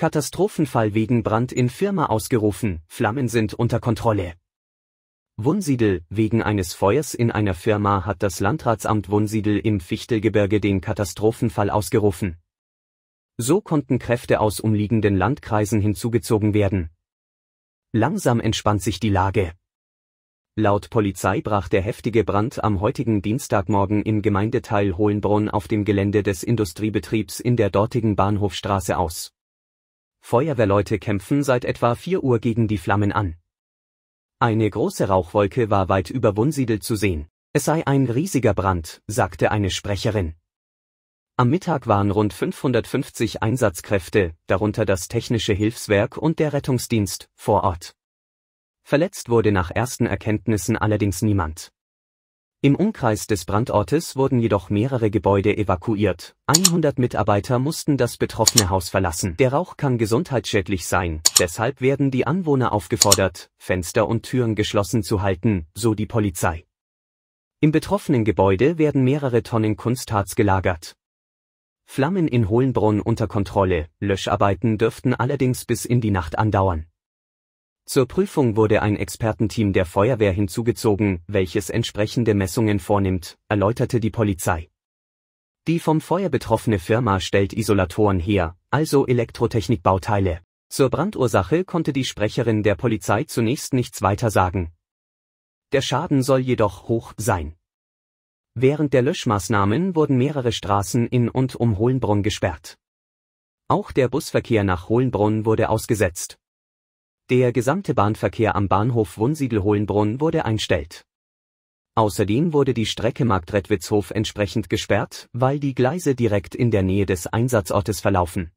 Katastrophenfall wegen Brand in Firma ausgerufen, Flammen sind unter Kontrolle. Wunsiedel, wegen eines Feuers in einer Firma hat das Landratsamt Wunsiedel im Fichtelgebirge den Katastrophenfall ausgerufen. So konnten Kräfte aus umliegenden Landkreisen hinzugezogen werden. Langsam entspannt sich die Lage. Laut Polizei brach der heftige Brand am heutigen Dienstagmorgen im Gemeindeteil Hohlenbrunn auf dem Gelände des Industriebetriebs in der dortigen Bahnhofstraße aus. Feuerwehrleute kämpfen seit etwa 4 Uhr gegen die Flammen an. Eine große Rauchwolke war weit über Wunsiedel zu sehen. Es sei ein riesiger Brand, sagte eine Sprecherin. Am Mittag waren rund 550 Einsatzkräfte, darunter das technische Hilfswerk und der Rettungsdienst, vor Ort. Verletzt wurde nach ersten Erkenntnissen allerdings niemand. Im Umkreis des Brandortes wurden jedoch mehrere Gebäude evakuiert. 100 Mitarbeiter mussten das betroffene Haus verlassen. Der Rauch kann gesundheitsschädlich sein. Deshalb werden die Anwohner aufgefordert, Fenster und Türen geschlossen zu halten, so die Polizei. Im betroffenen Gebäude werden mehrere Tonnen Kunstharz gelagert. Flammen in Hohlenbrunn unter Kontrolle, Löscharbeiten dürften allerdings bis in die Nacht andauern. Zur Prüfung wurde ein Expertenteam der Feuerwehr hinzugezogen, welches entsprechende Messungen vornimmt, erläuterte die Polizei. Die vom Feuer betroffene Firma stellt Isolatoren her, also Elektrotechnikbauteile. Zur Brandursache konnte die Sprecherin der Polizei zunächst nichts weiter sagen. Der Schaden soll jedoch hoch sein. Während der Löschmaßnahmen wurden mehrere Straßen in und um Hohlenbrunn gesperrt. Auch der Busverkehr nach Hohlenbrunn wurde ausgesetzt. Der gesamte Bahnverkehr am Bahnhof wunsiedel hohlenbrunn wurde einstellt. Außerdem wurde die Strecke Marktredwitzhof entsprechend gesperrt, weil die Gleise direkt in der Nähe des Einsatzortes verlaufen